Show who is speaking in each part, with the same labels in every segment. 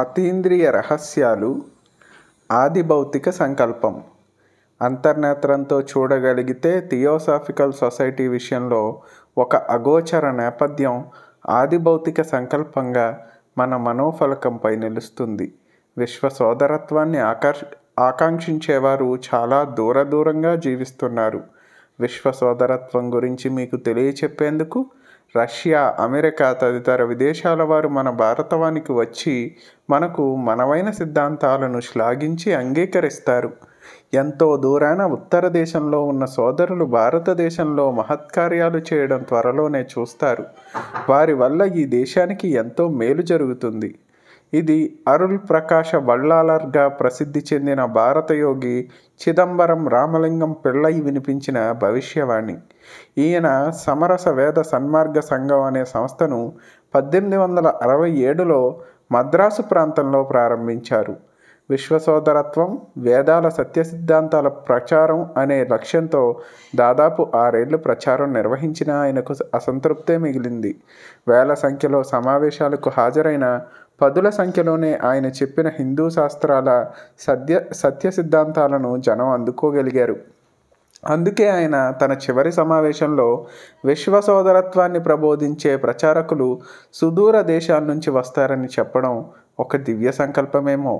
Speaker 1: అతీంద్రియ రహస్యాలు ఆదిభౌతిక సంకల్పం అంతర్నేత్రంతో చూడగలిగితే థియోసాఫికల్ సొసైటీ విషయంలో ఒక అగోచర నేపథ్యం ఆదిభౌతిక సంకల్పంగా మన మనోఫలకంపై నిలుస్తుంది విశ్వ సోదరత్వాన్ని ఆకర్ష ఆకాంక్షించేవారు చాలా దూరదూరంగా జీవిస్తున్నారు విశ్వ సోదరత్వం గురించి మీకు తెలియచెప్పేందుకు రష్యా అమెరికా తదితర విదేశాల వారు మన భారతవానికి వచ్చి మనకు మనవైన సిద్ధాంతాలను శ్లాఘించి అంగీకరిస్తారు ఎంతో దూరాన ఉత్తర దేశంలో ఉన్న సోదరులు భారతదేశంలో మహత్కార్యాలు చేయడం త్వరలోనే చూస్తారు వారి వల్ల ఈ దేశానికి ఎంతో మేలు జరుగుతుంది ఇది అరుణ్ ప్రకాశ బళ్ళాలర్గా ప్రసిద్ధి చెందిన భారతయోగి చిదంబరం రామలింగం పిళ్ళయి వినిపించిన భవిష్యవాణి ఈయన సమరస వేద సన్మార్గ సంఘం అనే సంస్థను పద్దెనిమిది వందల అరవై ఏడులో మద్రాసు ప్రాంతంలో ప్రారంభించారు విశ్వసోదరత్వం వేదాల సత్య సిద్ధాంతాల ప్రచారం అనే లక్ష్యంతో దాదాపు ఆరేళ్లు ప్రచారం నిర్వహించిన ఆయనకు అసంతృప్తే మిగిలింది వేల సంఖ్యలో సమావేశాలకు హాజరైన పదుల సంఖ్యలోనే ఆయన చెప్పిన హిందూ శాస్త్రాల సత్య సత్య సిద్ధాంతాలను జనం అందుకోగలిగారు అందుకే ఆయన తన చివరి సమావేశంలో విశ్వ సోదరత్వాన్ని ప్రబోధించే ప్రచారకులు సుదూర దేశాల నుంచి వస్తారని చెప్పడం ఒక దివ్య సంకల్పమేమో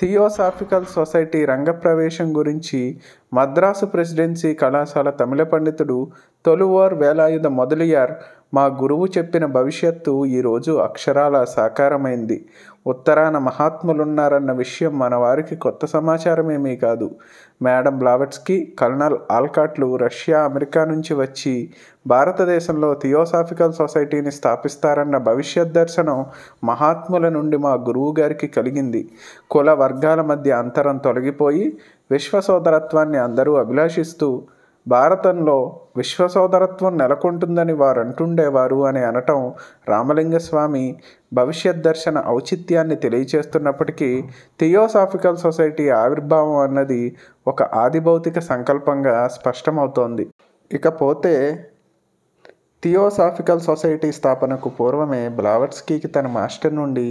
Speaker 1: థియోసాఫికల్ సొసైటీ రంగప్రవేశం గురించి మద్రాసు ప్రెసిడెన్సీ కళాశాల తమిళ పండితుడు తొలువార్ వేలాయుధ మొదలియార్ మా గురువు చెప్పిన భవిష్యత్తు ఈరోజు అక్షరాల సాకారమైంది ఉత్తరాన మహాత్ములున్నారన్న విషయం మన వారికి కొత్త సమాచారమేమీ కాదు మేడం బ్లావెట్స్కి కల్నల్ ఆల్కాట్లు రష్యా అమెరికా నుంచి వచ్చి భారతదేశంలో థియోసాఫికల్ సొసైటీని స్థాపిస్తారన్న భవిష్యత్ దర్శనం మహాత్ముల నుండి మా గురువు గారికి కలిగింది కుల వర్గాల మధ్య అంతరం తొలగిపోయి విశ్వ సోదరత్వాన్ని అందరూ అభిలాషిస్తూ భారతంలో విశ్వసోదరత్వం నెలకొంటుందని వారంటుండేవారు అని అనటం రామలింగస్వామి భవిష్యత్ దర్శన ఔచిత్యాన్ని తెలియచేస్తున్నప్పటికీ థియోసాఫికల్ సొసైటీ ఆవిర్భావం అన్నది ఒక ఆదిభౌతిక సంకల్పంగా స్పష్టమవుతోంది ఇకపోతే థియోసాఫికల్ సొసైటీ స్థాపనకు పూర్వమే బ్లావర్స్కీకి తన మాస్టర్ నుండి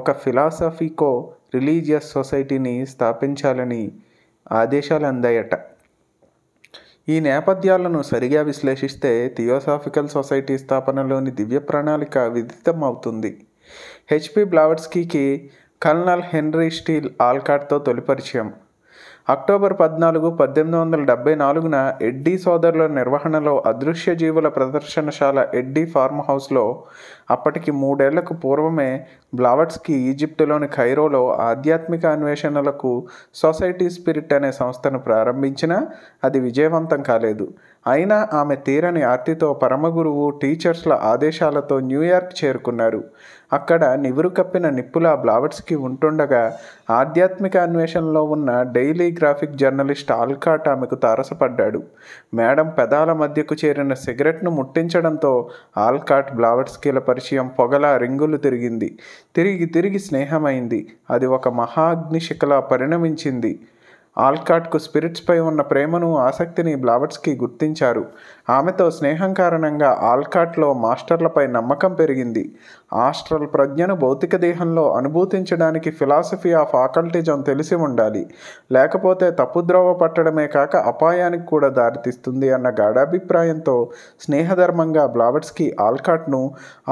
Speaker 1: ఒక ఫిలాసఫీకో రిలీజియస్ సొసైటీని స్థాపించాలని ఆదేశాలు అందాయట ఈ నేపథ్యాలను సరిగా విశ్లేషిస్తే థియోసాఫికల్ సొసైటీ స్థాపనలోని దివ్య ప్రణాళిక అవుతుంది హెచ్పి బ్లావర్స్కీకి కల్నల్ హెన్రీ స్టీల్ ఆల్కాట్తో తొలిపరిచయం అక్టోబర్ పద్నాలుగు పద్దెనిమిది వందల డెబ్బై నాలుగున ఎడ్డీ సోదరుల నిర్వహణలో అదృశ్య జీవుల ప్రదర్శనశాల ఎడ్డీ ఫార్మ్ హౌస్లో అప్పటికి మూడేళ్లకు పూర్వమే బ్లావట్స్కి ఈజిప్టులోని ఖైరోలో ఆధ్యాత్మిక అన్వేషణలకు సొసైటీ స్పిరిట్ అనే సంస్థను ప్రారంభించినా అది విజయవంతం కాలేదు అయినా ఆమె తీరని ఆర్తితో పరమగురువు టీచర్స్ల ఆదేశాలతో న్యూయార్క్ చేరుకున్నారు అక్కడ నివురు కప్పిన నిప్పుల బ్లావర్స్కి ఉంటుండగా ఆధ్యాత్మిక అన్వేషణలో ఉన్న డైలీ గ్రాఫిక్ జర్నలిస్ట్ ఆల్కాట్ ఆమెకు తారసపడ్డాడు మేడం పెదాల మధ్యకు చేరిన సిగరెట్ను ముట్టించడంతో ఆల్కాట్ బ్లావర్స్కీల పరిచయం పొగలా రింగులు తిరిగింది తిరిగి తిరిగి స్నేహమైంది అది ఒక మహాగ్నిశిఖలా పరిణమించింది ఆల్కాట్కు స్పిరిట్స్పై ఉన్న ప్రేమను ఆసక్తిని బ్లావట్స్కి గుర్తించారు ఆమెతో స్నేహం కారణంగా ఆల్కాట్లో మాస్టర్లపై నమ్మకం పెరిగింది ఆస్ట్రల్ ప్రజ్ఞను భౌతిక దేహంలో అనుభూతించడానికి ఫిలాసఫీ ఆఫ్ ఆకల్టిజం తెలిసి ఉండాలి లేకపోతే తప్పుద్రోవ పట్టడమే కాక అపాయానికి కూడా దారితీస్తుంది అన్న గాఢాభిప్రాయంతో స్నేహధర్మంగా బ్లావట్స్కి ఆల్కాట్ను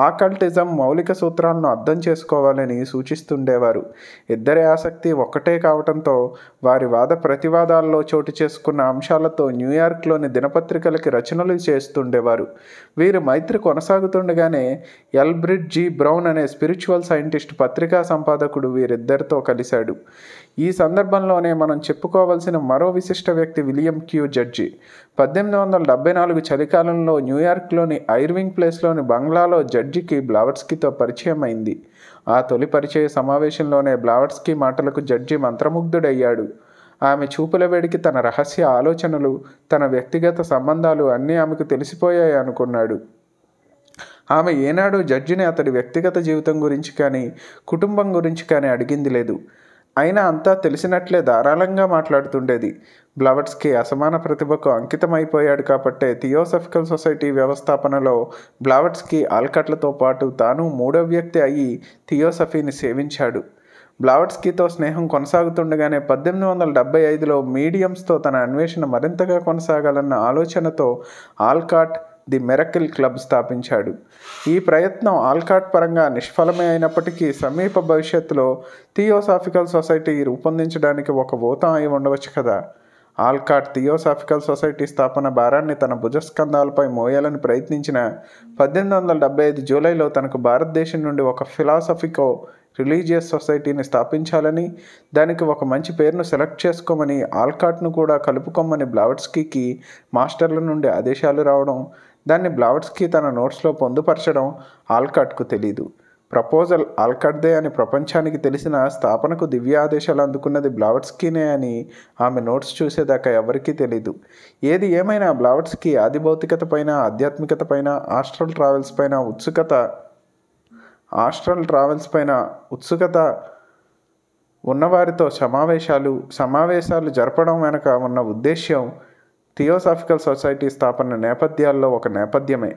Speaker 1: ఆకల్టిజం మౌలిక సూత్రాలను అర్థం చేసుకోవాలని సూచిస్తుండేవారు ఇద్దరి ఆసక్తి ఒక్కటే కావడంతో వారి వాద వాద ప్రతివాదాల్లో చోటు చేసుకున్న అంశాలతో న్యూయార్క్లోని దినపత్రికలకి రచనలు చేస్తుండేవారు వీరి మైత్రి కొనసాగుతుండగానే ఎల్బ్రిడ్ జీ బ్రౌన్ అనే స్పిరిచువల్ సైంటిస్ట్ పత్రికా సంపాదకుడు వీరిద్దరితో కలిశాడు ఈ సందర్భంలోనే మనం చెప్పుకోవాల్సిన మరో విశిష్ట వ్యక్తి విలియం క్యూ జడ్జి పద్దెనిమిది వందల డెబ్బై నాలుగు చలికాలంలో న్యూయార్క్లోని ఐర్వింగ్ ప్లేస్లోని బంగ్లాలో జడ్జికి బ్లావర్స్కీతో పరిచయం అయింది ఆ తొలి పరిచయ సమావేశంలోనే బ్లావర్స్కీ మాటలకు జడ్జి మంత్రముగ్ధుడయ్యాడు ఆమె చూపుల వేడికి తన రహస్య ఆలోచనలు తన వ్యక్తిగత సంబంధాలు అన్నీ ఆమెకు తెలిసిపోయాయి అనుకున్నాడు ఆమె ఏనాడు జడ్జిని అతడి వ్యక్తిగత జీవితం గురించి కానీ కుటుంబం గురించి కానీ అడిగింది లేదు అయినా అంతా తెలిసినట్లే ధారాళంగా మాట్లాడుతుండేది బ్లవర్స్కి అసమాన ప్రతిభకు అంకితమైపోయాడు కాబట్టే థియోసఫికల్ సొసైటీ వ్యవస్థాపనలో బ్లావట్స్కి ఆల్కట్లతో పాటు తాను మూడో వ్యక్తి అయి థియోసఫీని సేవించాడు బ్లావట్స్కీతో స్నేహం కొనసాగుతుండగానే పద్దెనిమిది వందల డెబ్బై ఐదులో మీడియంస్తో తన అన్వేషణ మరింతగా కొనసాగాలన్న ఆలోచనతో ఆల్కాట్ ది మెరకిల్ క్లబ్ స్థాపించాడు ఈ ప్రయత్నం ఆల్కాట్ పరంగా నిష్ఫలమే అయినప్పటికీ సమీప భవిష్యత్తులో థియోసాఫికల్ సొసైటీ రూపొందించడానికి ఒక ఊతం అయి ఉండవచ్చు కదా ఆల్కాట్ థియోసాఫికల్ సొసైటీ స్థాపన భారాన్ని తన భుజస్కంధాలపై మోయాలని ప్రయత్నించిన పద్దెనిమిది వందల డెబ్బై ఐదు జూలైలో తనకు భారతదేశం నుండి ఒక ఫిలాసఫికో రిలీజియస్ సొసైటీని స్థాపించాలని దానికి ఒక మంచి పేరును సెలెక్ట్ చేసుకోమని ఆల్కాట్ను కూడా కలుపుకోమని బ్లావట్స్కీకి మాస్టర్ల నుండి ఆదేశాలు రావడం దాన్ని బ్లావట్స్కీ తన నోట్స్లో పొందుపరచడం ఆల్కాట్కు తెలీదు ప్రపోజల్ ఆల్కడ్దే అని ప్రపంచానికి తెలిసిన స్థాపనకు దివ్య ఆదేశాలు అందుకున్నది బ్లావట్స్కీనే అని ఆమె నోట్స్ చూసేదాకా ఎవరికీ తెలీదు ఏది ఏమైనా బ్లావట్స్కీ ఆదిభౌతికత పైన ఆధ్యాత్మికత పైన ఆస్ట్రల్ ట్రావెల్స్ పైన ఉత్సుకత ఆస్ట్రల్ ట్రావెల్స్ పైన ఉత్సుకత ఉన్నవారితో సమావేశాలు సమావేశాలు జరపడం వెనక ఉన్న ఉద్దేశ్యం థియోసాఫికల్ సొసైటీ స్థాపన నేపథ్యాల్లో ఒక నేపథ్యమే